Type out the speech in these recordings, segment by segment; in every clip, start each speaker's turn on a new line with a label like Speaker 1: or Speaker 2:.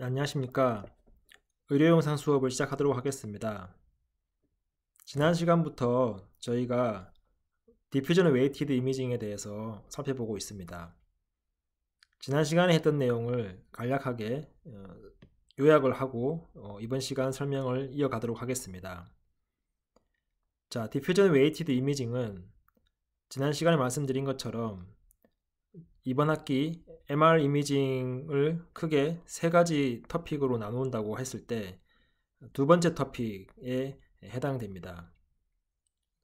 Speaker 1: 네, 안녕하십니까. 의료영상 수업을 시작하도록 하겠습니다. 지난 시간부터 저희가 디퓨전 웨이티드 이미징에 대해서 살펴보고 있습니다. 지난 시간에 했던 내용을 간략하게 어, 요약을 하고 어, 이번 시간 설명을 이어가도록 하겠습니다. 자, 디퓨전 웨이티드 이미징은 지난 시간에 말씀드린 것처럼 이번 학기 MR 이미징을 크게 세 가지 터픽으로 나눈다고 했을 때 두 번째 터픽에 해당됩니다.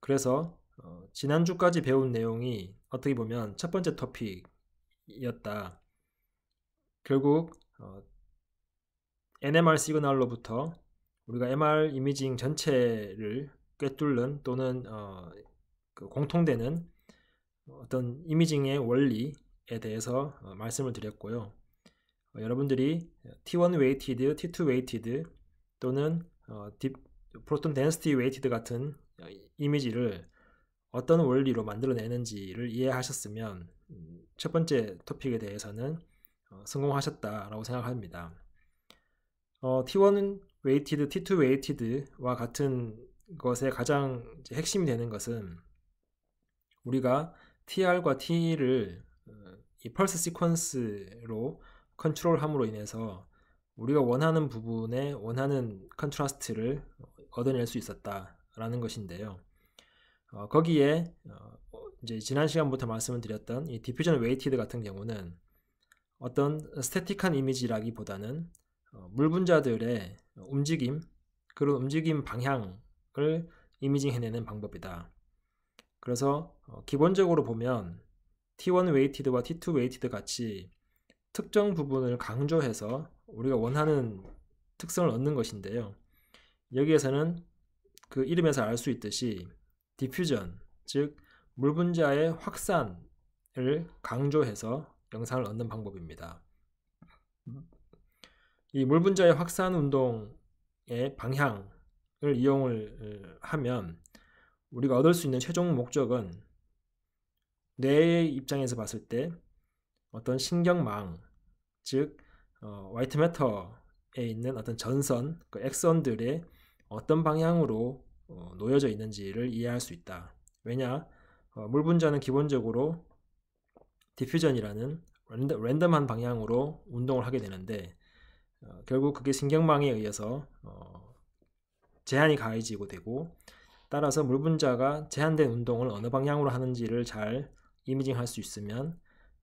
Speaker 1: 그래서 어, 지난주까지 배운 내용이 어떻게 보면 첫 번째 터픽이었다. 결국 어, NMR 시그널로부터 우리가 MR 이미징 전체를 꿰뚫는 또는 어, 그 공통되는 어떤 이미징의 원리 에 대해서 어, 말씀을 드렸고요. 어, 여러분들이 T1 웨이티드, T2 웨이티드 또는 어, 프로톤 덴스티 웨이티드 같은 이미지를 어떤 원리로 만들어내는지를 이해하셨으면 음, 첫 번째 토픽에 대해서는 성공하셨다라고 생각합니다. 어, T1 웨이티드, T2 웨이티드와 같은 것의 가장 핵심이 되는 것은 우리가 TR과 TE를 이 펄스 시퀀스로 컨트롤함으로 인해서 우리가 원하는 부분에 원하는 컨트라스트를 어, 얻어낼 수 있었다라는 것인데요. 어, 거기에 어, 이제 지난 시간부터 말씀을 드렸던 이 디퓨전 웨이티드 같은 경우는 어떤 스태틱한 이미지라기보다는 어, 물 분자들의 움직임 그런 움직임 방향을 이미징 해내는 방법이다. 그래서 어, 기본적으로 보면 T1 웨이티드와 T2 웨이티드 같이 특정 부분을 강조해서 우리가 원하는 특성을 얻는 것인데요. 여기에서는 그 이름에서 알 수 있듯이 디퓨전, 즉 물분자의 확산을 강조해서 영상을 얻는 방법입니다. 이 물분자의 확산 운동의 방향을 이용을 어, 하면 우리가 얻을 수 있는 최종 목적은 뇌의 입장에서 봤을 때 어떤 신경망, 즉 어, 화이트 매터에 있는 어떤 전선, 그 액선들의 어떤 방향으로 어, 놓여져 있는지를 이해할 수 있다. 왜냐, 어, 물 분자는 기본적으로 디퓨전이라는 랜덤, 한 방향으로 운동을 하게 되는데 어, 결국 그게 신경망에 의해서 어, 제한이 가해지고 되고 따라서 물 분자가 제한된 운동을 어느 방향으로 하는지를 잘 이미징 할 수 있으면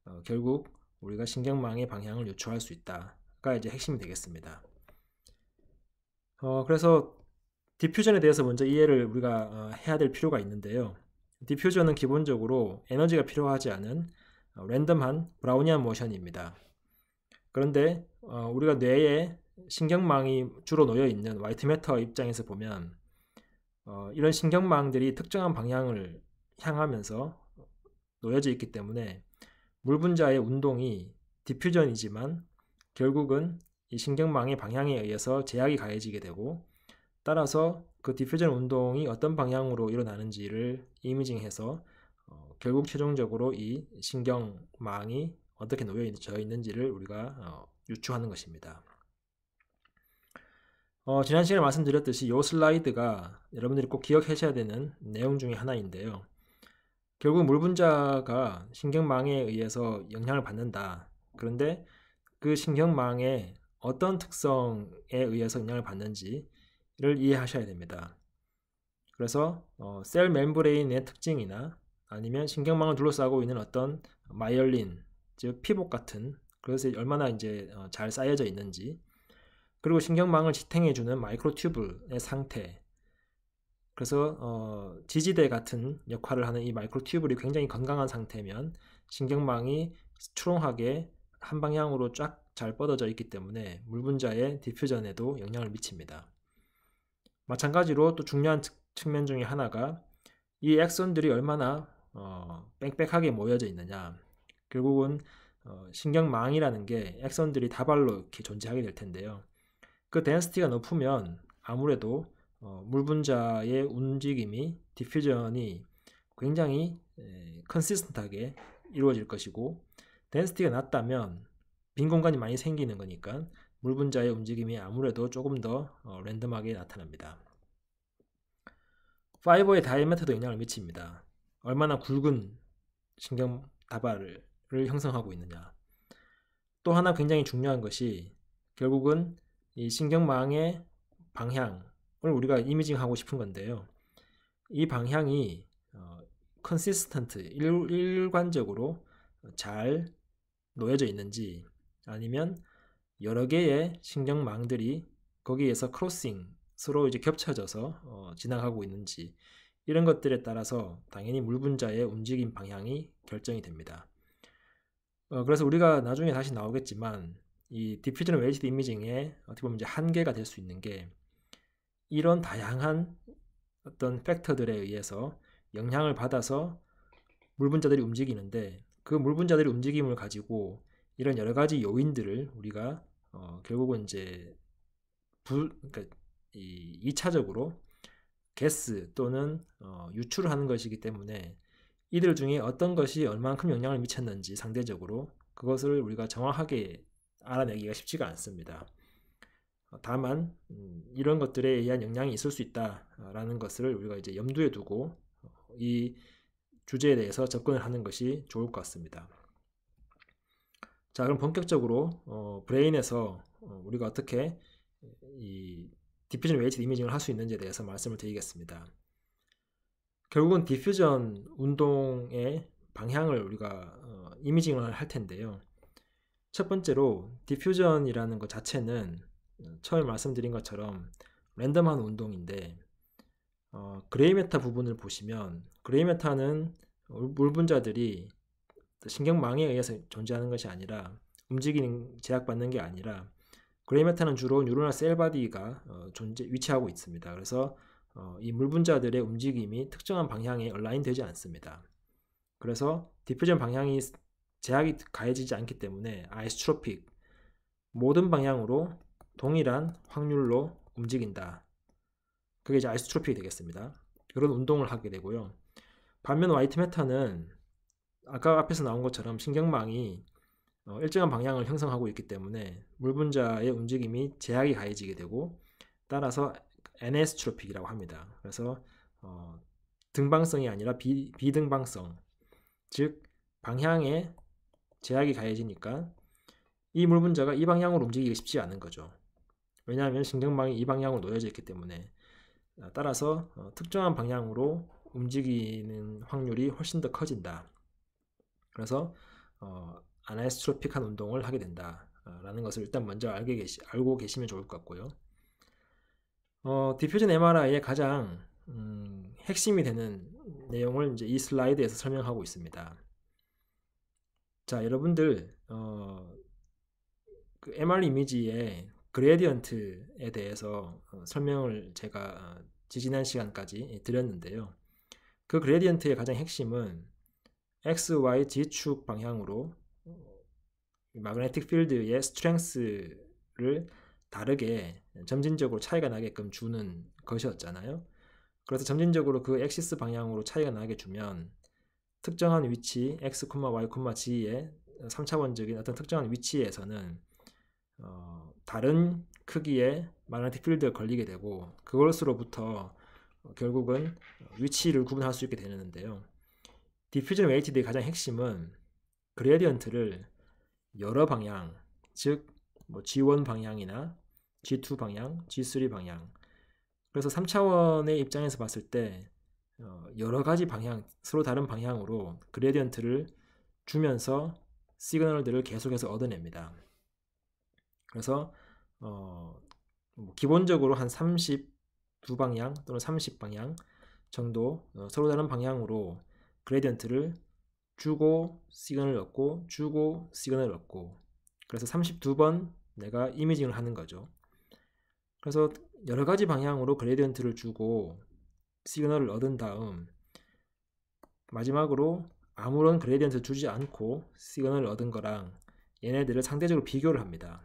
Speaker 1: 어, 결국 우리가 신경망의 방향을 유추할 수 있다가 이제 핵심이 되겠습니다. 어, 그래서 디퓨전에 대해서 먼저 이해를 우리가 어, 해야 될 필요가 있는데요. 디퓨전은 기본적으로 에너지가 필요하지 않은 어, 랜덤한 브라우니안 모션입니다. 그런데 어, 우리가 뇌에 신경망이 주로 놓여 있는 화이트 매터 입장에서 보면 어, 이런 신경망들이 특정한 방향을 향하면서 놓여져 있기 때문에 물 분자의 운동이 디퓨전이지만 결국은 이 신경망의 방향에 의해서 제약이 가해지게 되고 따라서 그 디퓨전 운동이 어떤 방향으로 일어나는지를 이미징해서 어, 결국 최종적으로 이 신경망이 어떻게 놓여져 있는지를 우리가 어, 유추하는 것입니다. 어, 지난 시간에 말씀드렸듯이 이 슬라이드가 여러분들이 꼭 기억하셔야 되는 내용 중의 하나인데요. 결국 물 분자가 신경망에 의해서 영향을 받는다. 그런데 그 신경망의 어떤 특성에 의해서 영향을 받는지를 이해하셔야 됩니다. 그래서 어, 셀 멤브레인의 특징이나 아니면 신경망을 둘러싸고 있는 어떤 마이올린, 즉 피복 같은 그것이 얼마나 이제 어, 잘 쌓여져 있는지 그리고 신경망을 지탱해주는 마이크로튜블의 상태 그래서 어, 지지대 같은 역할을 하는 이 마이크로튜블이 굉장히 건강한 상태면 신경망이 추렁하게 한 방향으로 쫙 잘 뻗어져 있기 때문에 물 분자의 디퓨전에도 영향을 미칩니다. 마찬가지로 또 중요한 측면 중의 하나가 이 액선들이 얼마나 어, 빽빽하게 모여져 있느냐. 결국은 어, 신경망이라는 게 액선들이 다발로 이렇게 존재하게 될 텐데요. 그 덴스티가 높으면 아무래도 어, 물 분자의 움직임이 디퓨전이 굉장히 컨시스턴트하게 이루어질 것이고 덴스티가 낮다면 빈 공간이 많이 생기는 거니까 물 분자의 움직임이 아무래도 조금 더 어, 랜덤하게 나타납니다. 파이버의 다이아메터도 영향을 미칩니다. 얼마나 굵은 신경 다발을 형성하고 있느냐. 또 하나 굉장히 중요한 것이 결국은 이 신경망의 방향, 오늘 우리가 이미징 하고 싶은 건데요. 이 방향이 컨시스턴트, 어, 일, 일관적으로 잘 놓여져 있는지 아니면 여러 개의 신경망들이 거기에서 크로싱 서로 이제 겹쳐져서 어, 지나가고 있는지 이런 것들에 따라서 당연히 물분자의 움직임 방향이 결정이 됩니다. 어, 그래서 우리가 나중에 다시 나오겠지만 이 디퓨전 웰이지드 이미징의 어떻게 보면 이제 한계가 될 수 있는 게 이런 다양한 어떤 팩터들에 의해서 영향을 받아서 물분자들이 움직이는데 그 물분자들의 움직임을 가지고 이런 여러 가지 요인들을 우리가 어, 결국은 이제 불, 그러니까 이, 2차적으로 게스 또는 어, 유출을 하는 것이기 때문에 이들 중에 어떤 것이 얼만큼 영향을 미쳤는지 상대적으로 그것을 우리가 정확하게 알아내기가 쉽지가 않습니다. 다만 음, 이런 것들에 의한 영향이 있을 수 있다라는 것을 우리가 이제 염두에 두고 어, 이 주제에 대해서 접근을 하는 것이 좋을 것 같습니다. 자 그럼 본격적으로 어, 브레인에서 어, 우리가 어떻게 이 디퓨전 웨이트 이미징을 할 수 있는지에 대해서 말씀을 드리겠습니다. 결국은 디퓨전 운동의 방향을 우리가 어, 이미징을 할 텐데요. 첫 번째로 디퓨전이라는 것 자체는 어, 처음에 말씀드린 것처럼 랜덤한 운동인데 어, 그레이메타 부분을 보시면 그레이메타는 물분자들이 신경망에 의해서 존재하는 것이 아니라 움직이는 제약받는 게 아니라 그레이메타는 주로 뉴런 a 셀바디가 어, 존재 위치하고 있습니다. 그래서 어, 이 물분자들의 움직임이 특정한 방향에 얼라인되지 않습니다. 그래서 디퓨전 방향이 제약이 가해지지 않기 때문에 아이스트로픽 모든 방향으로 동일한 확률로 움직인다. 그게 이제 아이소트로피 되겠습니다. 그런 운동을 하게 되고요. 반면 화이트 메타는 아까 앞에서 나온 것처럼 신경망이 어, 일정한 방향을 형성하고 있기 때문에 물분자의 움직임이 제약이 가해지게 되고 따라서 NS 트로픽이라고 합니다. 그래서 어, 등방성이 아니라 비, 비등방성, 즉 방향에 제약이 가해지니까 이 물분자가 이 방향으로 움직이기 쉽지 않은 거죠. 왜냐하면 신경망이 이 방향으로 놓여져 있기 때문에 아, 따라서 어, 특정한 방향으로 움직이는 확률이 훨씬 더 커진다. 그래서 어, 아나에스트로픽한 운동을 하게 된다라는 아, 것을 일단 먼저 알게 계시, 알고 계시면 좋을 것 같고요. 어, 디퓨전 MRI의 가장 음, 핵심이 되는 내용을 이제 이 슬라이드에서 설명하고 있습니다. 자, 여러분들 어, 그 MR 이미지에 그레디언트에 대해서 어, 설명을 제가 어, 지지난 시간까지 드렸는데요. 그 그레디언트의 가장 핵심은 x, y, z 축 방향으로 어, 마그네틱 필드의 스트렝스를 다르게 점진적으로 차이가 나게끔 주는 것이었잖아요. 그래서 점진적으로 그 엑시스 방향으로 차이가 나게 주면 특정한 위치 x, y, z 의 3차원적인 어떤 특정한 위치에서는 어, 다른 크기의 마그네틱 필드가 걸리게 되고 그것으로부터 결국은 위치를 구분할 수 있게 되는데요. 디퓨전 웨이티드의 가장 핵심은 그레디언트를 여러 방향, 즉뭐 G1 방향이나 G2 방향, G3 방향 그래서 3차원의 입장에서 봤을 때 어, 여러 가지 방향, 서로 다른 방향으로 그레디언트를 주면서 시그널들을 계속해서 얻어냅니다. 그래서 어, 뭐 기본적으로 한 32방향 또는 30방향 정도 어, 서로 다른 방향으로 그레디언트를 주고 시그널을 얻고 주고 시그널을 얻고 그래서 32번 내가 이미징을 하는 거죠. 그래서 여러 가지 방향으로 그레디언트를 주고 시그널을 얻은 다음 마지막으로 아무런 그레디언트 주지 않고 시그널을 얻은 거랑 얘네들을 상대적으로 비교를 합니다.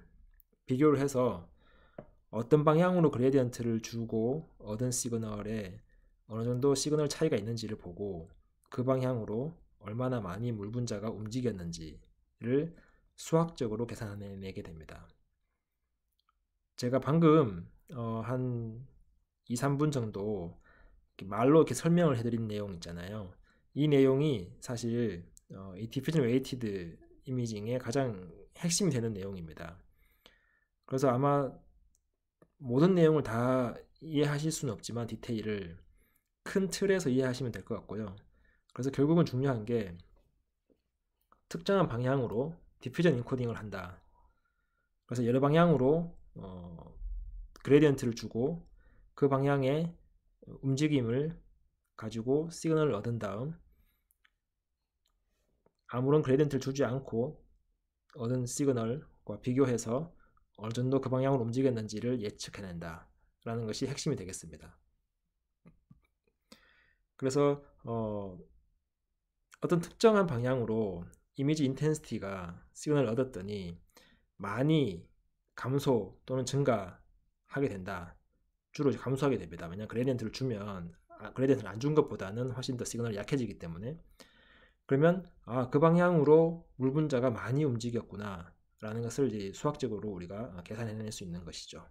Speaker 1: 비교를 해서 어떤 방향으로 그레디언트를 주고 얻은 시그널에 어느 정도 시그널 차이가 있는지를 보고 그 방향으로 얼마나 많이 물 분자가 움직였는지를 수학적으로 계산해내게 됩니다. 제가 방금 어, 한 2, 3분 정도 말로 이렇게 설명을 해드린 내용 있잖아요. 이 내용이 사실 어, 이 디퓨전 웨이티드 이미징의 가장 핵심이 되는 내용입니다. 그래서 아마 모든 내용을 다 이해하실 수는 없지만 디테일을 큰 틀에서 이해하시면 될 것 같고요. 그래서 결국은 중요한 게 특정한 방향으로 디퓨전 인코딩을 한다. 그래서 여러 방향으로 어, 그레디언트를 주고 그 방향의 움직임을 가지고 시그널을 얻은 다음 아무런 그레디언트를 주지 않고 얻은 시그널과 비교해서 어느 정도 그 방향으로 움직였는지를 예측해낸다라는 것이 핵심이 되겠습니다. 그래서 어, 어떤 특정한 방향으로 이미지 인텐시티가 시그널을 얻었더니 많이 감소 또는 증가하게 된다. 주로 감소하게 됩니다. 왜냐 하면 그레디언트를 주면 아, 그레디언트를 안 준 것보다는 훨씬 더 시그널이 약해지기 때문에 그러면 아그 방향으로 물 분자가 많이 움직였구나 라는 것을 수학적으로 우리가 계산해낼 수 있는 것이죠.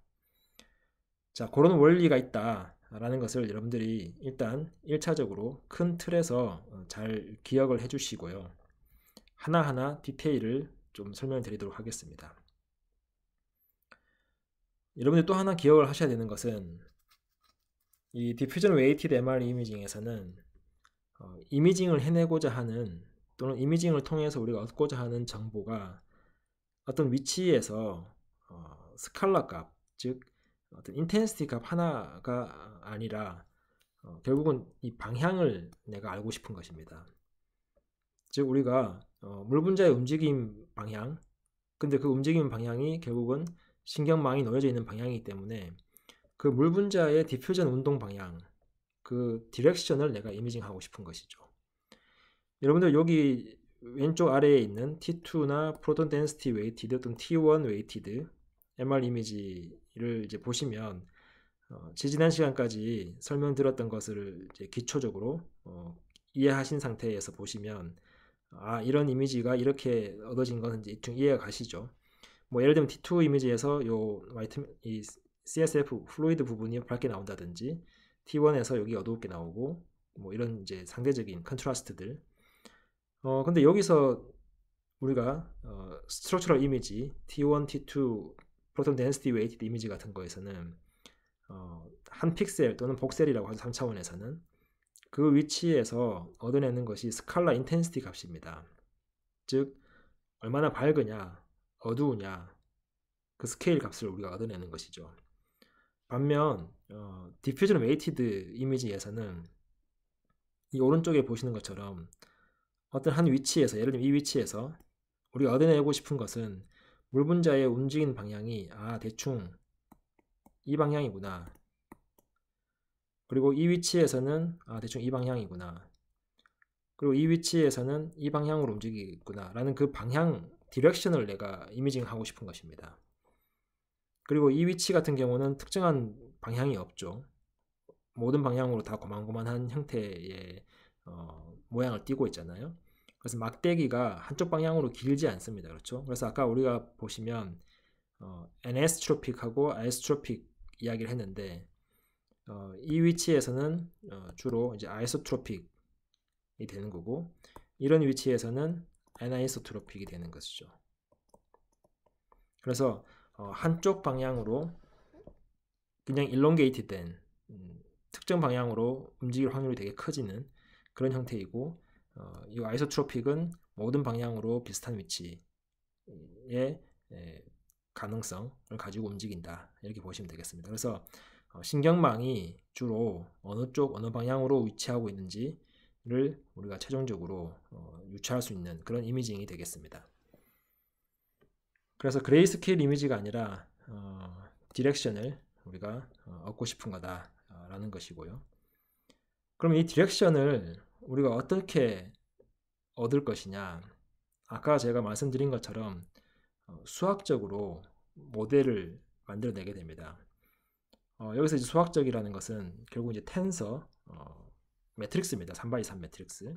Speaker 1: 자, 그런 원리가 있다라는 것을 여러분들이 일단 1차적으로 큰 틀에서 어, 잘 기억을 해주시고요. 하나하나 디테일을 좀 설명을 드리도록 하겠습니다. 여러분들또 하나 기억을 하셔야 되는 것은 이 디퓨전 웨이티드 MR 이미징에서는 이미징을 해내고자 하는 또는 이미징을 통해서 우리가 얻고자 하는 정보가 어떤 위치에서 어, 스칼라 값, 즉 어떤 인텐시티 값 하나가 아니라 어, 결국은 이 방향을 내가 알고 싶은 것입니다. 즉 우리가 어, 물분자의 움직임 방향, 근데 그 움직임 방향이 결국은 신경망이 놓여져 있는 방향이기 때문에 그 물분자의 디퓨전 운동 방향, 그 디렉션을 내가 이미징하고 싶은 것이죠. 여러분들 여기 왼쪽 아래에 있는 T2나 Proton 프로톤 덴 i 티웨이 e 드 또는 T1 Weighted MR 이미지를 이제 보시면 어, 지지난 시간까지 설명드렸던 것을 이제 기초적으로 어, 이해하신 상태에서 보시면 아 이런 이미지가 이렇게 얻어진 것은 이제 좀 이해가 가시죠. 뭐 예를 들면 T2 이미지에서 요 와이트 이 CSF 플로이드 부분이 밝게 나온다든지 T1에서 여기 어둡게 나오고 뭐 이런 이제 상대적인 컨트라스트들 어, 근데 여기서 우리가 어, 스트럭처럴 이미지 T1, T2, 프로톤 덴시티 웨이티드 이미지 같은 거에서는 어, 한 픽셀 또는 복셀이라고 하죠 3차원에서는 그 위치에서 얻어내는 것이 스칼라 인텐시티 값입니다. 즉 얼마나 밝으냐 어두우냐 그 스케일 값을 우리가 얻어내는 것이죠. 반면 어, 디퓨전 웨이티드 이미지에서는 이 오른쪽에 보시는 것처럼 어떤 한 위치에서 예를 들면 이 위치에서 우리가 얻어내고 싶은 것은 물분자의 움직이는 방향이 아 대충 이 방향이구나 그리고 이 위치에서는 아 대충 이 방향이구나 그리고 이 위치에서는 이 방향으로 움직이겠구나 라는 그 방향 디렉션을 내가 이미징하고 싶은 것입니다 그리고 이 위치 같은 경우는 특정한 방향이 없죠 모든 방향으로 다 고만고만한 형태의 어, 모양을 띠고 있잖아요. 그래서 막대기가 한쪽 방향으로 길지 않습니다. 그렇죠? 그래서 아까 우리가 보시면 어, anisotropic 아이소트로픽 이야기를 했는데 어, 이 위치에서는 어, 주로 이제 아이소트로픽이 되는 거고 이런 위치에서는 아나이소트로픽이 되는 것이죠. 그래서 어, 한쪽 방향으로 그냥 일롱게이트된 음, 특정 방향으로 움직일 확률이 되게 커지는 그런 형태이고 어, 이 아이소트로픽은 모든 방향으로 비슷한 위치의 에, 가능성을 가지고 움직인다 이렇게 보시면 되겠습니다. 그래서 어, 신경망이 주로 어느 쪽 어느 방향으로 위치하고 있는지를 우리가 최종적으로 어, 유추할 수 있는 그런 이미징이 되겠습니다. 그래서 그레이스케일 이미지가 아니라 어, 디렉션을 우리가 어, 얻고 싶은 거다라는 것이고요. 그럼 이 디렉션을 우리가 어떻게 얻을 것이냐. 아까 제가 말씀드린 것처럼 어, 수학적으로 모델을 만들어내게 됩니다. 어, 여기서 이제 수학적이라는 것은 결국 이제 텐서 어, 매트릭스입니다. 3 x 3 매트릭스.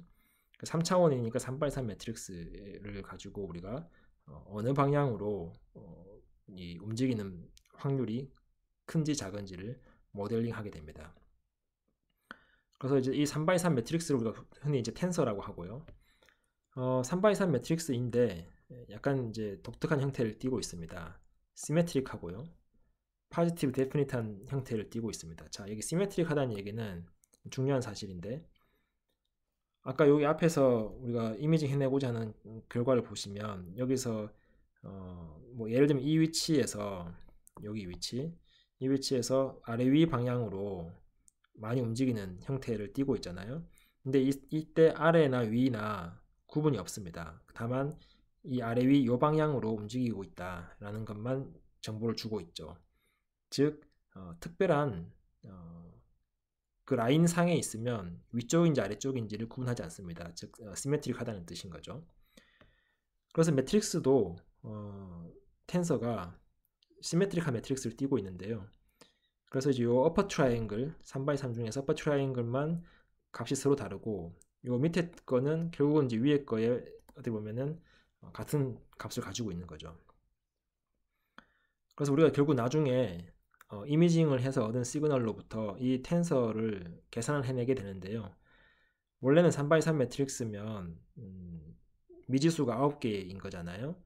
Speaker 1: 3차원이니까 그 3x3 매트릭스를 가지고 우리가 어, 어느 방향으로 어, 움직이는 확률이 큰지 작은지를 모델링 하게 됩니다. 그래서 이제 이 3x3 매트릭스를 우리가 흔히 이제 텐서라고 하고요. 어, 3x3 매트릭스인데 약간 이제 독특한 형태를 띠고 있습니다. 시메트릭하고요. 파지티브 데피니트한 형태를 띠고 있습니다. 자, 여기 시메트릭하다는 얘기는 중요한 사실인데 아까 여기 앞에서 우리가 이미징 해내고자 하는 결과를 보시면 여기서 어, 뭐 예를 들면 이 위치에서 여기 위치 이 위치에서 아래 위 방향으로 많이 움직이는 형태를 띠고 있잖아요. 근데 이, 때 아래나 위나 구분이 없습니다. 다만 이 아래 위요 방향으로 움직이고 있다라는 것만 정보를 주고 있죠. 즉 어, 특별한 어, 그 라인 상에 있으면 위쪽인지 아래쪽인지를 구분하지 않습니다. 즉 어, 시메트릭하다는 뜻인 거죠. 그래서 매트릭스도 어, 텐서가 시메트릭한 매트릭스를 띄고 있는데요. 그래서 이제 요 upper triangle 3바3 중에서 upper triangle만 값이 서로 다르고 요 밑에 거는 결국은 이제 위에 거에 어떻게 보면은 어, 같은 값을 가지고 있는 거죠. 그래서 우리가 결국 나중에 어, 이미징을 해서 얻은 시그널로부터 이 텐서를 계산을 해내게 되는데요. 원래는 3x3 매트릭스면 음, 미지수가 9개인 거잖아요.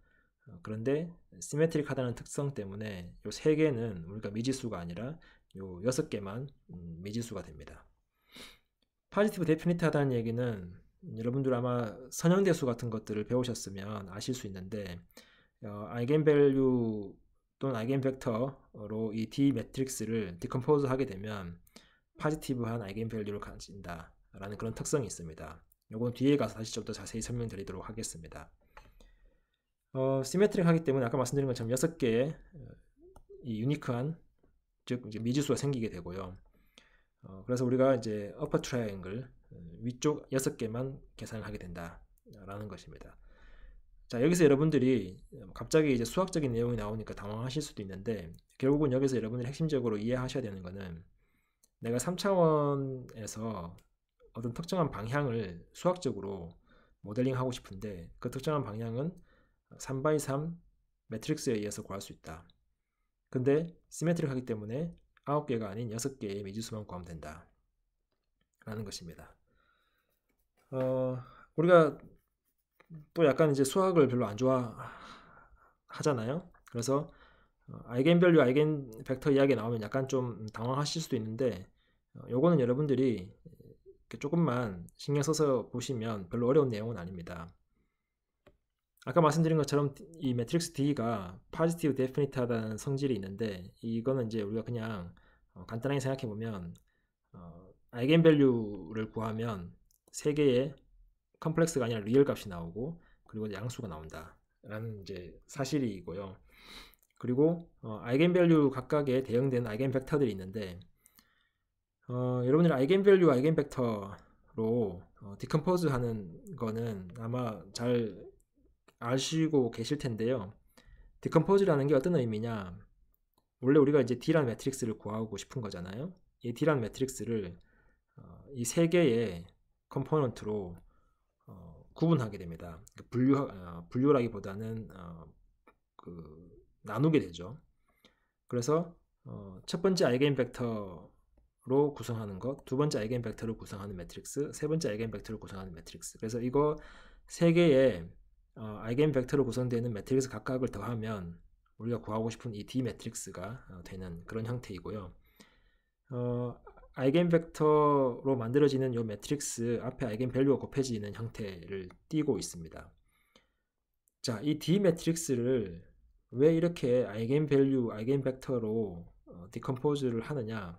Speaker 1: 어, 그런데 시메트릭하다는 특성 때문에 이 3개는 우리가 미지수가 아니라 요여 개만 음, 미지수가 됩니다. 파지티브 데피니트하다는 얘기는 여러분들 아마 선형대수 같은 것들을 배우셨으면 아실 수 있는데 어, 아이겐밸류 또는 아이겐벡터로 이 D 매트릭스를 디컴포즈 하게 되면 파지티브한 아이겐밸류를 가진다 라는 그런 특성이 있습니다. 요건 뒤에 가서 다시 좀 더 자세히 설명드리도록 하겠습니다. 어, 시메트릭 하기 때문에 아까 말씀드린 것처럼 6개의 어, 이 유니크한 즉 이제 미지수가 생기게 되고요. 어, 그래서 우리가 이제 upper triangle 어, 위쪽 6개만 계산을 하게 된다라는 것입니다. 자, 여기서 여러분들이 갑자기 이제 수학적인 내용이 나오니까 당황하실 수도 있는데 결국은 여기서 여러분들이 핵심적으로 이해하셔야 되는 것은 내가 3차원에서 어떤 특정한 방향을 수학적으로 모델링 하고 싶은데 그 특정한 방향은 3x3 매트릭스에 의해서 구할 수 있다. 근데 시메트릭하기 때문에 9개가 아닌 6개의 미지수만 포함 된다. 라는 것입니다. 어, 우리가 또 약간 이제 수학을 별로 안 좋아하잖아요. 그래서 어, 아이겐 밸류, 아이겐 벡터 이야기 나오면 약간 좀 당황하실 수도 있는데 어, 요거는 여러분들이 조금만 신경 써서 보시면 별로 어려운 내용은 아닙니다. 아까 말씀드린 것처럼 이 매트릭스 D가 positive definite하다는 성질이 있는데 이거는 이제 우리가 그냥 어, 간단하게 생각해 보면 어, 아이겐밸류를 구하면 세 개의 컴플렉스가 아니라 리얼 값이 나오고 그리고 양수가 나온다라는 이제 사실이고요. 그리고 어, 아이겐밸류 각각에 대응되는 아이겐벡터들이 있는데 어, 여러분들 아이겐밸류 아이겐벡터로 어, 디컴포즈하는 거는 아마 잘 아시고 계실 텐데요. 디컴포즈라는 게 어떤 의미냐? 원래 우리가 이제 D라는 매트릭스를 구하고 싶은 거잖아요. 이 D라는 매트릭스를 어, 이세 개의 컴포넌트로 어, 구분하게 됩니다. 그러니까 분류 어, 분류라기보다는 어, 그, 나누게 되죠. 그래서 어, 첫 번째 아이겐 벡터로 구성하는 것, 두 번째 아이겐 벡터로 구성하는 매트릭스, 세 번째 아이겐 벡터를 구성하는 매트릭스. 그래서 이거 세 개의 어, 아이겐 벡터로 구성되는 매트릭스 각각을 더하면 우리가 구하고 싶은 이 D 매트릭스가 어, 되는 그런 형태이고요. 어, 아이겐 벡터로 만들어지는 이 매트릭스 앞에 아이겐 밸류가 곱해지는 형태를 띄고 있습니다. 자, 이 D 매트릭스를 왜 이렇게 아이겐 밸류, 아이겐 벡터로 어, 디컴포즈를 하느냐?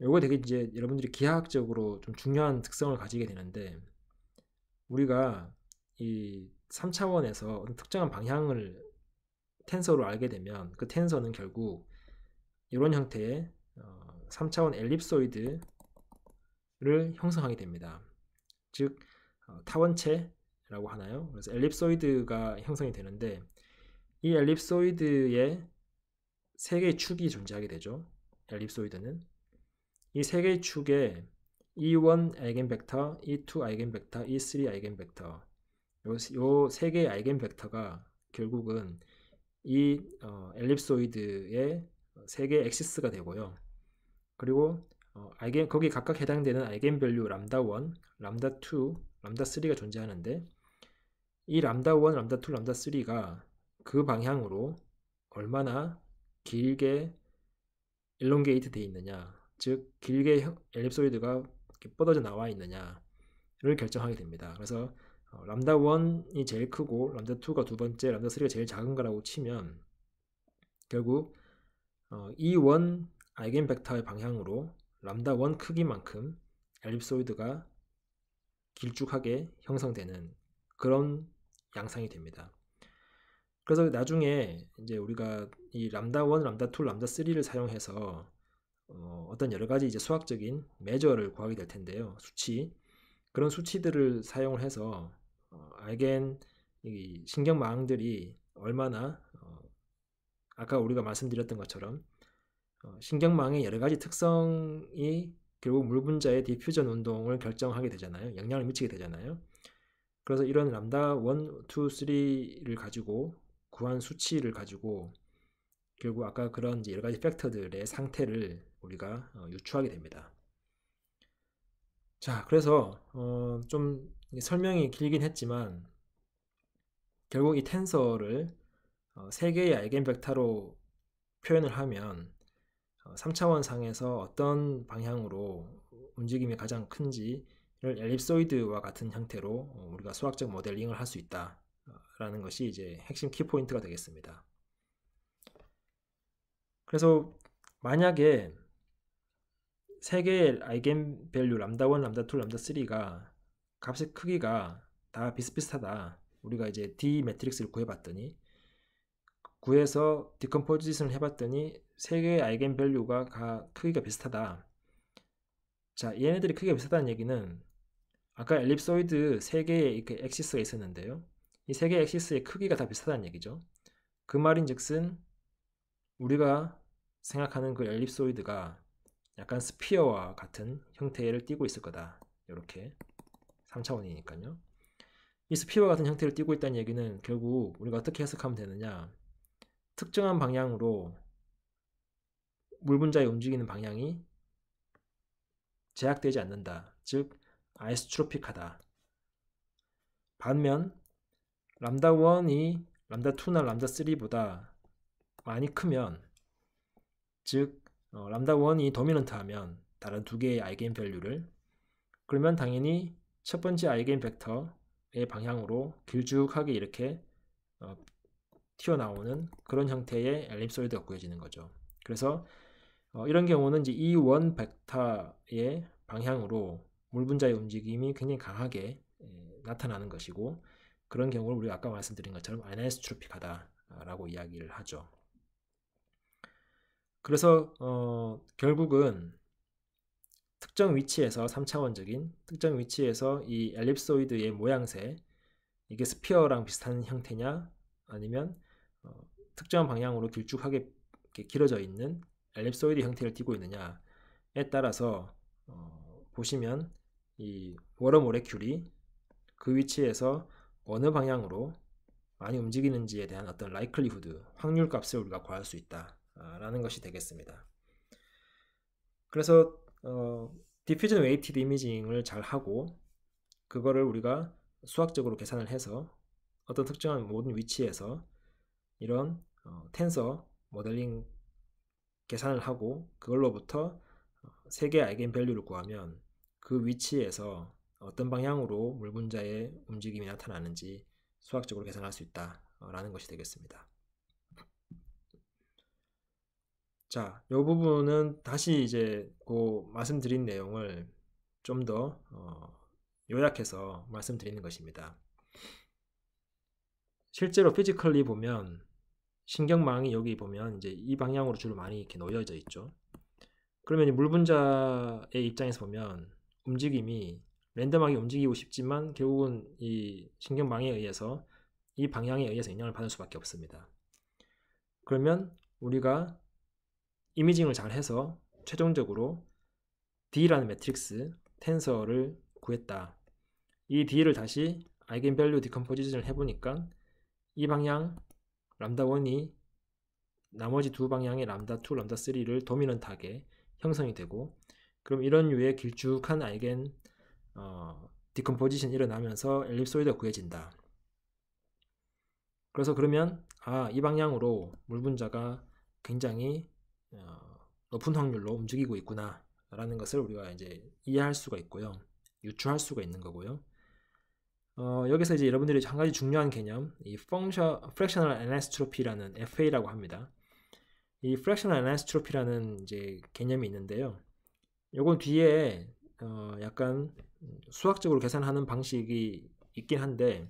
Speaker 1: 이거 되게 이제 여러분들이 기하학적으로 좀 중요한 특성을 가지게 되는데 우리가 이 3차원에서 특정한 방향을 텐서로 알게 되면 그 텐서는 결국 이런 형태의 어, 3차원 엘립소이드를 형성하게 됩니다. 즉 어, 타원체라고 하나요? 그래서 엘립소이드가 형성이 되는데 이 엘립소이드에 세 개의 축이 존재하게 되죠. 엘립소이드는 이 세 개의 축에 E1 아이겐 벡터, E2 아이겐 벡터, E3 아이겐 벡터 요세 개의 아이겐 벡터가 결국은 이 어, 엘립소이드의 세 개의 엑시스가 되고요. 그리고 어, 아이겐 거기 각각 해당되는 아이겐 밸류 람다 1, 람다 2, 람다 3가 존재하는데 이 람다 1, 람다 2, 람다 3가 그 방향으로 얼마나 길게 일롱게이트 돼 있느냐, 즉 길게 엘립소이드가 뻗어져 나와 있느냐를 결정하게 됩니다. 그래서 어, 람다 1이 제일 크고 람다 2가 두 번째, 람다 3가 제일 작은 거라고 치면 결국 어, E1 아이겐 벡터의 방향으로 람다 1 크기만큼 엘립소이드가 길쭉하게 형성되는 그런 양상이 됩니다. 그래서 나중에 이제 우리가 이 람다 1, 람다 2, 람다 3를 사용해서 어, 떤 여러 가지 이제 수학적인 매저를 구하게 될 텐데요. 수치 그런 수치들을 사용해서 어, 알겐 이 신경망들이 얼마나 어, 아까 우리가 말씀드렸던 것처럼 어, 신경망의 여러 가지 특성이 결국 물분자의 디퓨전 운동을 결정하게 되잖아요. 영향을 미치게 되잖아요. 그래서 이런 람다 1, 2, 3를 가지고 구한 수치를 가지고 결국 아까 그런 여러 가지 팩터들의 상태를 우리가 어, 유추하게 됩니다. 자, 그래서 어, 좀 설명이 길긴 했지만 결국 이 텐서를 어, 세 개의 알겐벡터로 표현을 하면 3차원 어, 상에서 어떤 방향으로 움직임이 가장 큰지를 엘립소이드와 같은 형태로 어, 우리가 수학적 모델링을 할 수 있다라는 것이 이제 핵심 키포인트가 되겠습니다. 그래서 만약에 세 개의 아이겐밸류 람다 1, 람다 2, 람다 3가 값의 크기가 다 비슷비슷하다. 우리가 이제 D 매트릭스를 구해봤더니 구해서 디컴포지션을 해봤더니 세 개의 아이겐 밸류가 가, 크기가 비슷하다. 자, 얘네들이 크기가 비슷하다는 얘기는 아까 엘립소이드 세 개의 이렇게 엑시스가 있었는데요. 이 세 개의 엑시스의 크기가 다 비슷하다는 얘기죠. 그 말인즉슨 우리가 생각하는 그 엘립소이드가 약간 스피어와 같은 형태를 띠고 있을 거다. 이렇게. 방차원이니까요. 이 스피와 같은 형태를 띠고 있다는 얘기는 결국 우리가 어떻게 해석하면 되느냐. 특정한 방향으로 물 분자의 움직이는 방향이 제약되지 않는다. 즉 아이스트로픽하다. 반면 람다 1이 람다 2나 람다 3보다 많이 크면 즉 어, 람다 1이 도미넌트하면 다른 두 개의 아이겐 밸류를 그러면 당연히 첫 번째 아이겐 벡터의 방향으로 길쭉하게 이렇게 어, 튀어나오는 그런 형태의 엘립소이드가 구해지는 거죠. 그래서 어, 이런 경우는 이제 E1 벡터의 방향으로 물 분자의 움직임이 굉장히 강하게 에, 나타나는 것이고 그런 경우를 우리가 아까 말씀드린 것처럼 아이나이스트로픽하다라고 이야기를 하죠. 그래서 어, 결국은 특정 위치에서 3차원적인 특정 위치에서 이 엘립소이드의 모양새 이게 스피어랑 비슷한 형태냐 아니면 어, 특정한 방향으로 길쭉하게 길어져 있는 엘립소이드 형태를 띠고 있느냐에 따라서 어, 보시면 이 워러 모레큘이 그 위치에서 어느 방향으로 많이 움직이는지에 대한 어떤 라이클리후드 확률 값을 우리가 구할 수 있다라는 것이 되겠습니다. 그래서 어, 디퓨전 웨이티드 이미징을 잘 하고 그거를 우리가 수학적으로 계산을 해서 어떤 특정한 모든 위치에서 이런 어, 텐서 모델링 계산을 하고 그걸로부터 어, 세계의 아이겐 밸류를 구하면 그 위치에서 어떤 방향으로 물분자의 움직임이 나타나는지 수학적으로 계산할 수 있다라는 것이 되겠습니다. 자, 이 부분은 다시 이제 그 말씀드린 내용을 좀더 어, 요약해서 말씀드리는 것입니다. 실제로 피지컬리 보면 신경망이 여기 보면 이제 이 방향으로 주로 많이 이렇게 놓여져 있죠. 그러면 물 분자의 입장에서 보면 움직임이 랜덤하게 움직이고 싶지만 결국은 이 신경망에 의해서 이 방향에 의해서 영향을 받을 수밖에 없습니다. 그러면 우리가 이미징을 잘 해서 최종적으로 D라는 매트릭스 텐서를 구했다. 이 D를 다시 아이겐밸류 디컴포지션을 해보니까 이 방향 람다1이 나머지 두 방향의 람다2, 람다3를 도미넌트하게 형성이 되고 그럼 이런 유의 길쭉한 아이겐 어, 디컴포지션이 일어나면서 엘립소이드가 구해진다. 그래서 그러면 아 이 방향으로 물 분자가 굉장히 어, 높은 확률로 움직이고 있구나라는 것을 우리가 이제 이해할 수가 있고요. 유추할 수가 있는 거고요. 어, 여기서 이제 여러분들이 한 가지 중요한 개념, 이 function, fractional anisotropy라는 FA라고 합니다. 이 fractional anisotropy라는 이제 개념이 있는데요. 요건 뒤에 어, 약간 수학적으로 계산하는 방식이 있긴 한데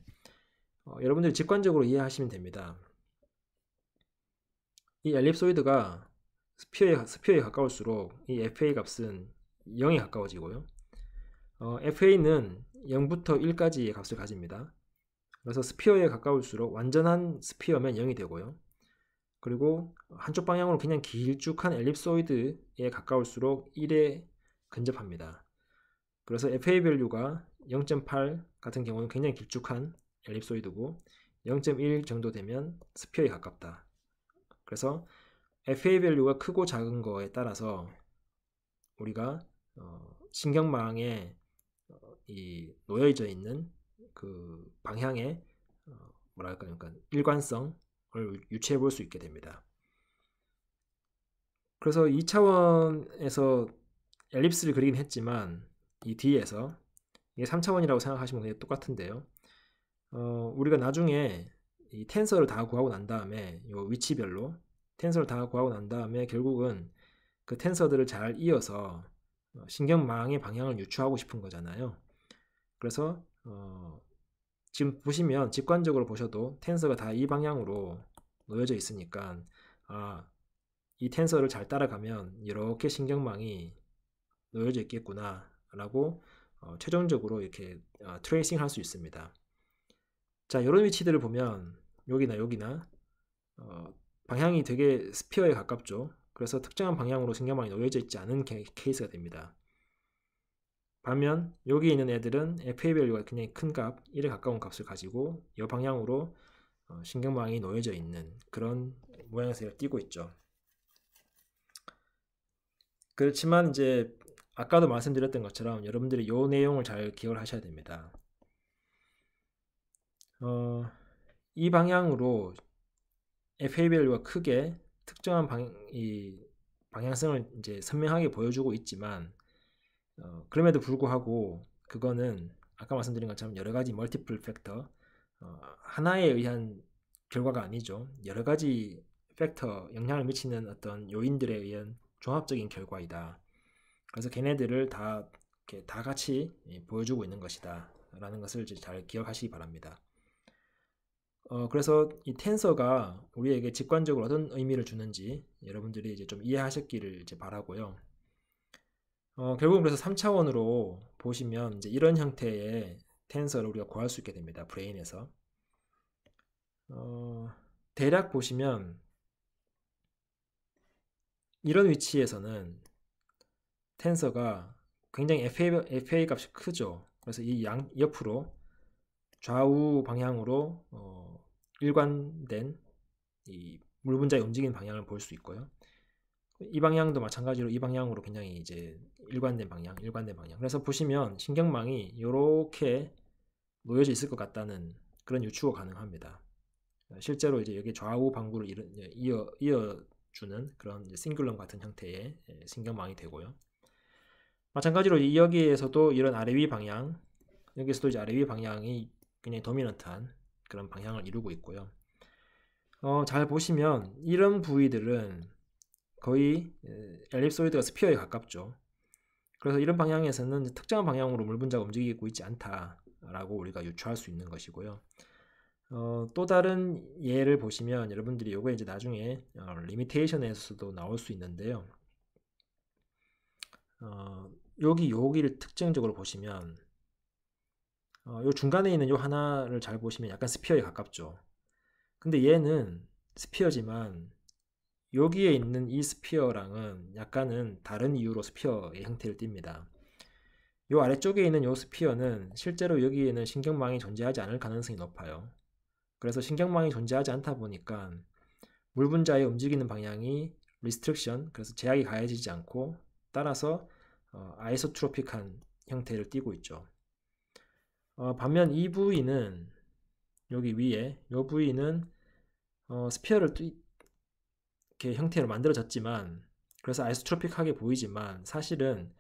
Speaker 1: 어, 여러분들이 직관적으로 이해하시면 됩니다. 이 엘립소이드가 스피어에, 스피어에 가까울수록 이 FA 값은 0에 가까워지고요. 어, FA는 0부터 1까지의 값을 가집니다. 그래서 스피어에 가까울수록 완전한 스피어면 0이 되고요. 그리고 한쪽 방향으로 그냥 길쭉한 엘립소이드에 가까울수록 1에 근접합니다. 그래서 FA 밸류가 0.8 같은 경우는 굉장히 길쭉한 엘립소이드고 0.1 정도 되면 스피어에 가깝다. 그래서 FA 밸류가 크고 작은 거에 따라서 우리가 어, 신경망에 어, 이 놓여져 있는 그 방향의 어, 뭐랄까 그러니까 일관성을 유추해 볼 수 있게 됩니다. 그래서 2차원에서 엘립스를 그리긴 했지만 이뒤에서 이게 3차원이라고 생각하시면 그냥 똑같은데요. 어, 우리가 나중에 이 텐서를 다 구하고 난 다음에 이 위치별로 텐서를 다 구하고 난 다음에 결국은 그 텐서들을 잘 이어서 어, 신경망의 방향을 유추하고 싶은 거잖아요. 그래서 어, 지금 보시면 직관적으로 보셔도 텐서가 다 이 방향으로 놓여져 있으니까 아, 이 텐서를 잘 따라가면 이렇게 신경망이 놓여져 있겠구나 라고 어, 최종적으로 이렇게 어, 트레이싱 할 수 있습니다. 자 이런 위치들을 보면 여기나 여기나 어, 방향이 되게 스피어에 가깝죠. 그래서 특정한 방향으로 신경망이 놓여져 있지 않은 게, 케이스가 됩니다. 반면 여기 있는 애들은 FA 밸류가 굉장히 큰 값, 1에 가까운 값을 가지고 여방향으로 어, 신경망이 놓여져 있는 그런 모양새를 띠고 있죠. 그렇지만 이제 아까도 말씀드렸던 것처럼 여러분들이 이 내용을 잘 기억을 하셔야 됩니다. 어, 이 방향으로 FA 밸류가 크게 특정한 방, 이 방향성을 이제 선명하게 보여주고 있지만 어, 그럼에도 불구하고 그거는 아까 말씀드린 것처럼 여러 가지 멀티플 팩터 어, 하나에 의한 결과가 아니죠. 여러 가지 팩터 영향을 미치는 어떤 요인들에 의한 종합적인 결과이다. 그래서 걔네들을 다 이렇게 다 같이 예, 보여주고 있는 것이다라는 것을 잘 기억하시기 바랍니다. 어, 그래서 이 텐서가 우리에게 직관적으로 어떤 의미를 주는지 여러분들이 이제 좀 이해하셨기를 이제 바라고요. 어, 결국 그래서 3차원으로 보시면 이제 이런 형태의 텐서를 우리가 구할 수 있게 됩니다. 브레인에서. 어, 대략 보시면 이런 위치에서는 텐서가 굉장히 FA, FA 값이 크죠. 그래서 이 양, 옆으로 좌우 방향으로 어, 일관된 이 물 분자의 움직이는 방향을 볼 수 있고요. 이 방향도 마찬가지로 이 방향으로 굉장히 이제 일관된 방향, 일관된 방향. 그래서 보시면 신경망이 이렇게 놓여져 있을 것 같다는 그런 유추가 가능합니다. 실제로 이제 여기 좌우 방구를 이어, 이어주는 그런 싱글럼 같은 형태의 예, 신경망이 되고요. 마찬가지로 여기에서도 이런 아래 위 방향, 여기서도 이제 아래 위 방향이 굉장히 도미넌트한 그런 방향을 이루고 있고요. 어, 잘 보시면 이런 부위들은 거의 엘립소이드가 스피어에 가깝죠. 그래서 이런 방향에서는 특정한 방향으로 물분자가 움직이고 있지 않다라고 우리가 유추할 수 있는 것이고요. 어, 또 다른 예를 보시면 여러분들이 요거 이제 나중에 어, 리미테이션에서도 나올 수 있는데요. 어, 여기 여기를 특징적으로 보시면 어, 요 중간에 있는 요 하나를 잘 보시면 약간 스피어에 가깝죠. 근데 얘는 스피어지만 여기에 있는 이 스피어랑은 약간은 다른 이유로 스피어의 형태를 띱니다. 요 아래쪽에 있는 요 스피어는 실제로 여기에는 신경망이 존재하지 않을 가능성이 높아요. 그래서 신경망이 존재하지 않다 보니까 물 분자의 움직이는 방향이 리스트릭션, 그래서 제약이 가해지지 않고 따라서 어, 아이소트로픽한 형태를 띠고 있죠. 어, 반면 이 부위는 여기 위에 이 부위는 어, 스피어를 이렇게 형태로 만들어졌지만 그래서 아이소트로픽하게 보이지만 사실은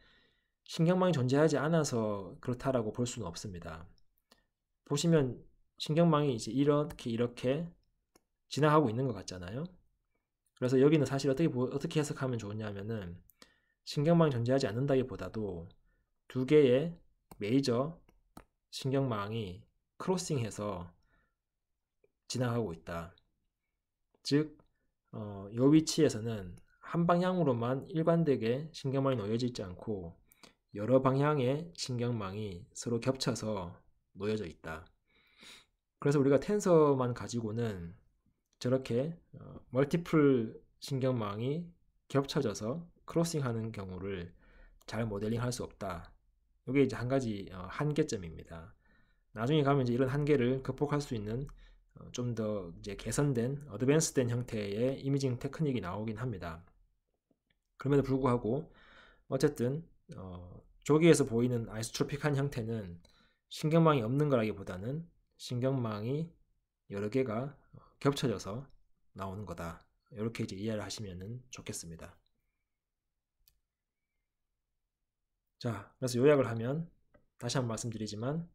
Speaker 1: 신경망이 존재하지 않아서 그렇다라고 볼 수는 없습니다. 보시면 신경망이 이제 이렇게 이렇게 지나가고 있는 것 같잖아요. 그래서 여기는 사실 어떻게 어떻게 해석하면 좋냐면은 신경망이 존재하지 않는다기보다도 두 개의 메이저 신경망이 크로싱해서 지나가고 있다. 즉, 어, 이 위치에서는 한 방향으로만 일관되게 신경망이 놓여져 있지 않고 여러 방향의 신경망이 서로 겹쳐서 놓여져 있다. 그래서 우리가 텐서만 가지고는 저렇게 어, 멀티플 신경망이 겹쳐져서 크로싱하는 경우를 잘 모델링할 수 없다 이게 이제 한 가지 어, 한계점입니다. 나중에 가면 이제 이런 한계를 극복할 수 있는 어, 좀더 이제 개선된 어드밴스된 형태의 이미징 테크닉이 나오긴 합니다. 그럼에도 불구하고 어쨌든 어, 조기에서 보이는 아이소트로픽한 형태는 신경망이 없는 거라기보다는 신경망이 여러 개가 어, 겹쳐져서 나오는 거다. 이렇게 이제 이해를 하시면 좋겠습니다. 자, 그래서 요약을 하면 다시 한번 말씀드리지만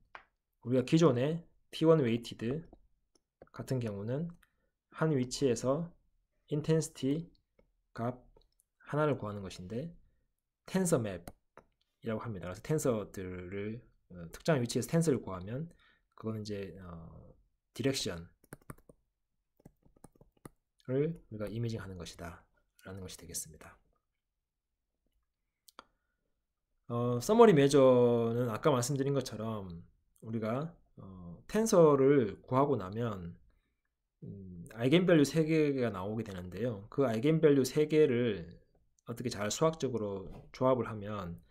Speaker 1: 우리가 기존의 T1 w 웨 t e d 같은 경우는 한 위치에서 intensity 값 하나를 구하는 것인데 텐서 맵이라고 합니다. 그래서 텐서들을 어, 특정 위치에서 텐서를 구하면 그건 이제 어, 디렉션을 우리가 이미징하는 것이다 라는 것이 되겠습니다. 어, 서머리 매저는 아까 말씀드린 것처럼 우리가 어, 텐서를 구하고 나면 음, 아이겐밸류 3개가 나오게 되는데요. 그 아이겐밸류 3개를 어떻게 잘 수학적으로 조합을 하면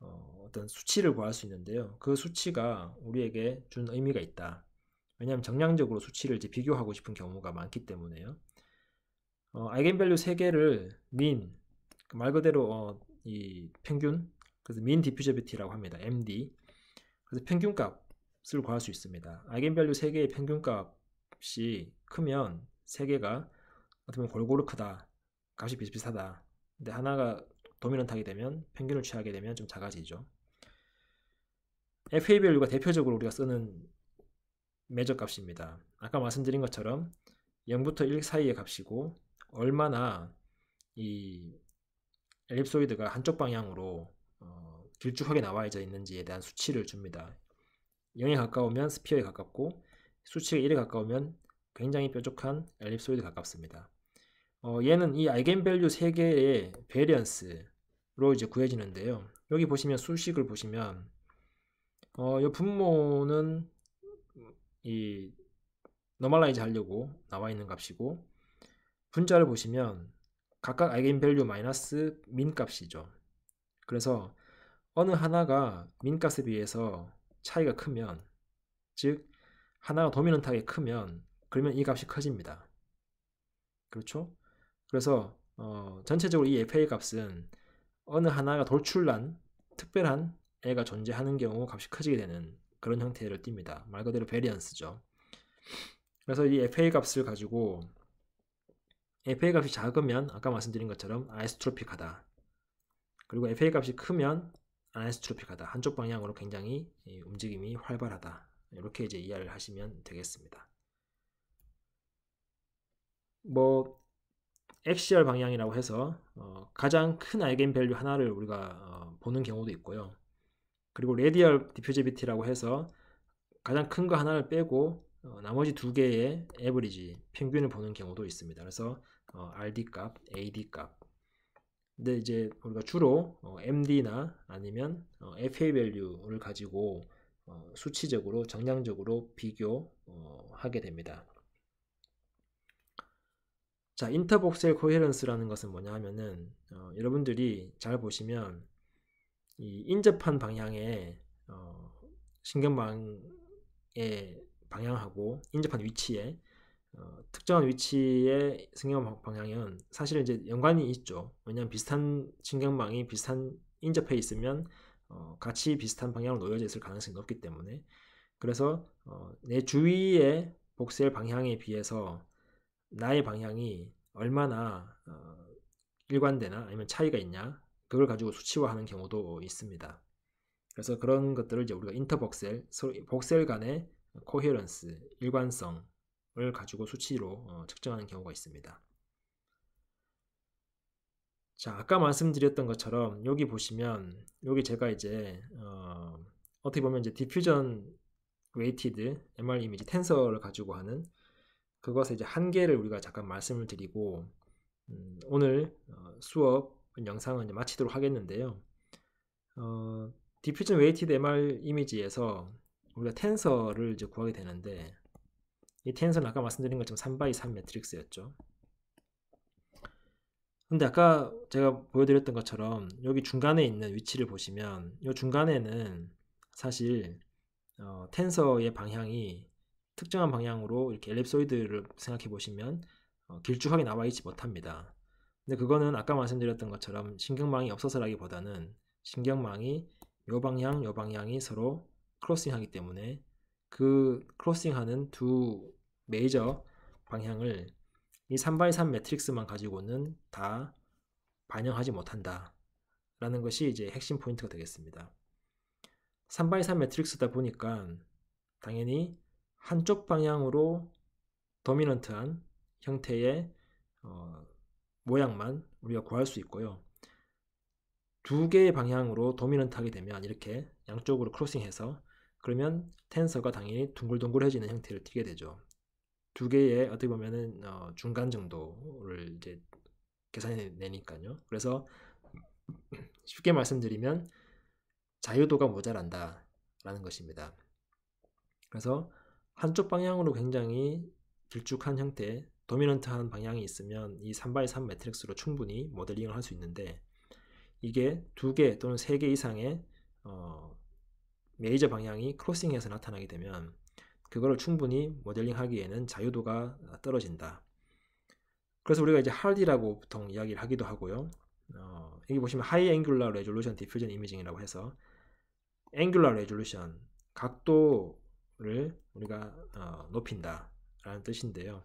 Speaker 1: 어, 떤 수치를 구할 수 있는데요. 그 수치가 우리에게 준 의미가 있다. 왜냐하면 정량적으로 수치를 이제 비교하고 싶은 경우가 많기 때문에요. 어, 아이겐밸류 3개를 민, 말 그대로 어, 이 평균 그래서 mean diffusivity라고 합니다. MD. 그래서 평균값을 구할 수 있습니다. 아이겐밸류 3개의 평균값이 크면 3개가 어떻게 보면 골고루 크다. 값이 비슷비슷하다. 근데 하나가 도미넌트하게 되면 평균을 취하게 되면 좀 작아지죠. FA 밸류가 대표적으로 우리가 쓰는 매적 값입니다. 아까 말씀드린 것처럼 0부터 1 사이의 값이고 얼마나 이 엘립소이드가 한쪽 방향으로 어, 길쭉하게 나와져 있는지에 대한 수치를 줍니다. 0에 가까우면 스피어에 가깝고 수치가 1에 가까우면 굉장히 뾰족한 엘립소이드 가깝습니다. 어, 얘는 이 아이겐밸류 3개의 베리언스로 이제 구해지는데요. 여기 보시면 수식을 보시면 어, 이 분모는 이 너멀라이즈 하려고 나와 있는 값이고 분자를 보시면 각각 아이겐밸류 마이너스 민 값이죠. 그래서 어느 하나가 민값에 비해서 차이가 크면 즉 하나가 도미넌트하게 크면 그러면 이 값이 커집니다. 그렇죠? 그래서 어, 전체적으로 이 FA 값은 어느 하나가 돌출난 특별한 애가 존재하는 경우 값이 커지게 되는 그런 형태를 띱니다. 말 그대로 베리언스죠. 그래서 이 FA 값을 가지고 FA 값이 작으면 아까 말씀드린 것처럼 아이스트로픽하다. 그리고 FA 값이 크면 아나이스트로픽하다. 한쪽 방향으로 굉장히 움직임이 활발하다. 이렇게 이제 이해를 하시면 되겠습니다. 뭐 엑시얼 방향이라고 해서 어, 가장 큰 아이겐밸류 하나를 우리가 어, 보는 경우도 있고요. 그리고 레디얼 디퓨지비티라고 해서 가장 큰 거 하나를 빼고 어, 나머지 두 개의 에버리지 평균을 보는 경우도 있습니다. 그래서 어, RD 값, AD 값 근데 이제 우리가 주로 어, MD나 아니면 어, FA value를 가지고 어, 수치적으로 정량적으로 비교하게 됩니다. 자, 인터복셀 코헤런스라는 것은 뭐냐 하면은 어, 여러분들이 잘 보시면 이 인접한 방향의 어, 신경망의 방향하고 인접한 위치에 어, 특정한 위치의 승용 방향은 사실 은 이제 연관이 있죠. 왜냐하면 비슷한 신경망이 비슷한 인접해 있으면 어, 같이 비슷한 방향으로 놓여져 있을 가능성이 높기 때문에 그래서 어, 내 주위의 복셀 방향에 비해서 나의 방향이 얼마나 어, 일관되나 아니면 차이가 있냐 그걸 가지고 수치화하는 경우도 있습니다. 그래서 그런 것들을 이제 우리가 인터복셀, 복셀 간의 코헤런스, 일관성 을 가지고 수치로 어, 측정하는 경우가 있습니다. 자, 아까 말씀드렸던 것처럼 여기 보시면 여기 제가 이제 어, 떻게 보면 이제 디퓨전 웨이티드 MR 이미지 텐서를 가지고 하는 그것의 이제 한계를 우리가 잠깐 말씀을 드리고 음, 오늘 어, 수업 영상은 이제 마치도록 하겠는데요. 어, 디퓨전 웨이티드 MR 이미지에서 우리가 텐서를 이제 구하게 되는데 이 텐서는 아까 말씀드린 것처럼 3바3 매트릭스였죠. 근데 아까 제가 보여드렸던 것처럼 여기 중간에 있는 위치를 보시면 이 중간에는 사실 어, 텐서의 방향이 특정한 방향으로 이렇게 엘립소이드를 생각해 보시면 어, 길쭉하게 나와 있지 못합니다. 근데 그거는 아까 말씀드렸던 것처럼 신경망이 없어서라기보다는 신경망이 요 방향, 요 방향이 서로 크로싱하기 때문에 그 크로싱하는 두 메이저 방향을 이 3x3 매트릭스만 가지고는 다 반영하지 못한다. 라는 것이 이제 핵심 포인트가 되겠습니다. 3x3 매트릭스다 보니까 당연히 한쪽 방향으로 도미넌트한 형태의 어, 모양만 우리가 구할 수 있고요. 두 개의 방향으로 도미넌트하게 되면 이렇게 양쪽으로 크로싱해서 그러면 텐서가 당연히 둥글둥글해지는 형태를 띠게 되죠. 두 개의 어떻게 보면은 어, 중간 정도를 이제 계산해 내니까요. 그래서 쉽게 말씀드리면 자유도가 모자란다라는 것입니다. 그래서 한쪽 방향으로 굉장히 길쭉한 형태, 도미넌트한 방향이 있으면 이 3x3 매트릭스로 충분히 모델링을 할 수 있는데 이게 두 개 또는 세 개 이상의 어, 메이저 방향이 크로싱에서 나타나게 되면 그거를 충분히 모델링하기에는 자유도가 떨어진다. 그래서 우리가 이제 할디라고 보통 이야기를 하기도 하고요. 어, 여기 보시면 하이 앵귤러 레졸루션 디퓨전 이미징이라고 해서 앵귤러 레졸루션 각도를 우리가 어, 높인다라는 뜻인데요.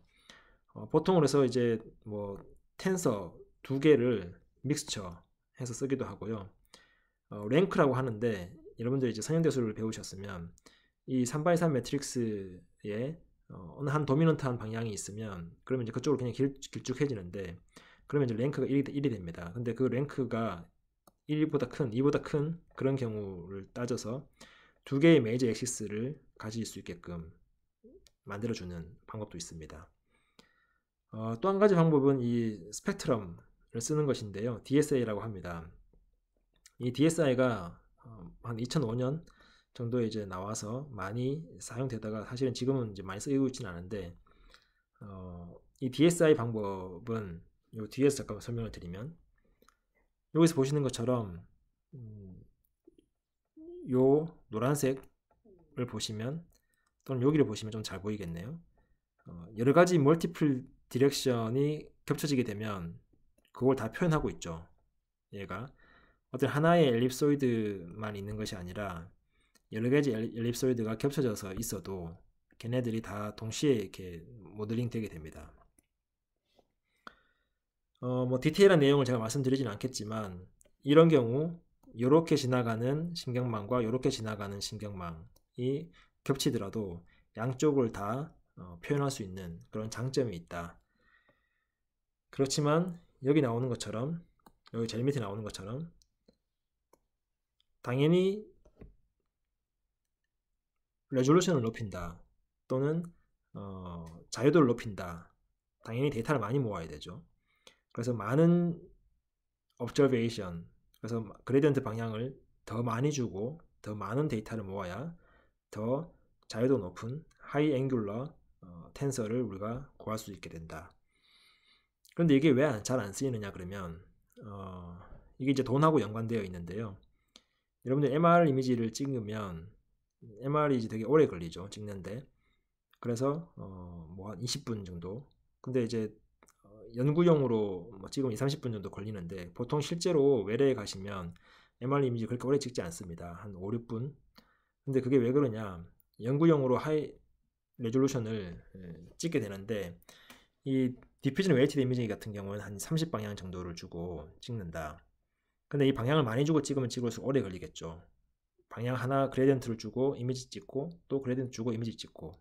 Speaker 1: 어, 보통 으로해서 이제 뭐 텐서 두 개를 믹스처 해서 쓰기도 하고요. 랭크라고 어, 하는데 여러분들이 이제 상형대수를 배우셨으면 이 3x3 매트릭스에 어, 어느 한 도미넌트한 방향이 있으면 그러면 이제 그쪽으로 그냥 길, 길쭉해지는데 그러면 이제 랭크가 1이, 1이 됩니다. 근데 그 랭크가 1보다 큰, 2보다 큰 그런 경우를 따져서 두 개의 메이저 엑시스를 가질 수 있게끔 만들어주는 방법도 있습니다. 어, 또한 가지 방법은 이 스펙트럼을 쓰는 것인데요. d s a 라고 합니다. 이 DSI가 어, 한 2005년 정도에 이제 나와서 많이 사용되다가 사실은 지금은 이제 많이 쓰이고 있지는 않은데 어, 이 DSI 방법은 요 뒤에서 잠깐 설명을 드리면 여기서 보시는 것처럼 음, 요 노란색을 보시면 또는 여기를 보시면 좀 잘 보이겠네요. 어, 여러 가지 멀티플 디렉션이 겹쳐지게 되면 그걸 다 표현하고 있죠. 얘가 어떤 하나의 엘립소이드만 있는 것이 아니라 여러 가지 엘립소이드가 겹쳐져서 있어도 걔네들이 다 동시에 이렇게 모델링 되게 됩니다. 어, 뭐 디테일한 내용을 제가 말씀드리진 않겠지만 이런 경우 이렇게 지나가는 신경망과 이렇게 지나가는 신경망이 겹치더라도 양쪽을 다 어, 표현할 수 있는 그런 장점이 있다. 그렇지만 여기 나오는 것처럼 여기 제일 밑에 나오는 것처럼 당연히 레졸루션을 높인다 또는 어, 자유도를 높인다 당연히 데이터를 많이 모아야 되죠 그래서 많은 observation 그래서 그레디언트 방향을 더 많이 주고 더 많은 데이터를 모아야 더 자유도 높은 하이 앵귤러 어, 텐서를 우리가 구할 수 있게 된다 그런데 이게 왜 잘 안 쓰이느냐 그러면 어, 이게 이제 돈하고 연관되어 있는데요 여러분들 MR 이미지를 찍으면 MR이 이제 되게 오래 걸리죠 찍는데 그래서 어, 뭐 한 20분 정도 근데 이제 어, 연구용으로 뭐 지금 2, 30분 정도 걸리는데 보통 실제로 외래에 가시면 MR 이미지 그렇게 오래 찍지 않습니다. 한 5, 6분. 근데 그게 왜 그러냐? 연구용으로 하이 레졸루션을 예, 찍게 되는데 이 디퓨전 웨이티드 이미지 같은 경우는 한 30방향 정도를 주고 찍는다. 근데 이 방향을 많이 주고 찍으면 찍을수록 오래 걸리겠죠. 방향 하나 그레디언트를 주고 이미지 찍고 또 그레디언트 주고 이미지 찍고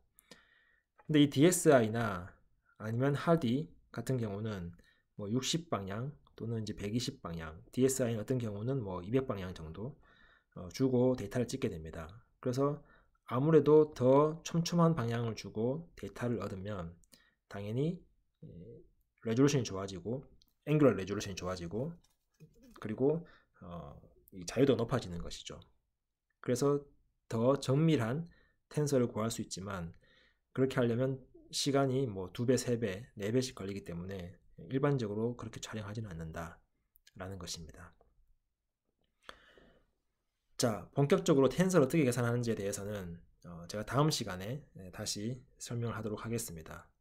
Speaker 1: 근데 이 DSI나 아니면 하디 같은 경우는 뭐 60방향 또는 이제 120방향 DSI 같은 경우는 뭐 200방향 정도 어, 주고 데이터를 찍게 됩니다. 그래서 아무래도 더 촘촘한 방향을 주고 데이터를 얻으면 당연히 예, 레졸루션이 좋아지고 앵글 레졸루션이 좋아지고 그리고 어, 자유도 높아지는 것이죠. 그래서 더 정밀한 텐서를 구할 수 있지만 그렇게 하려면 시간이 뭐 두 배, 세 배, 네 배씩 걸리기 때문에 일반적으로 그렇게 촬영하지는 않는다라는 것입니다. 자, 본격적으로 텐서를 어떻게 계산하는지에 대해서는 어, 제가 다음 시간에 예, 다시 설명을 하도록 하겠습니다.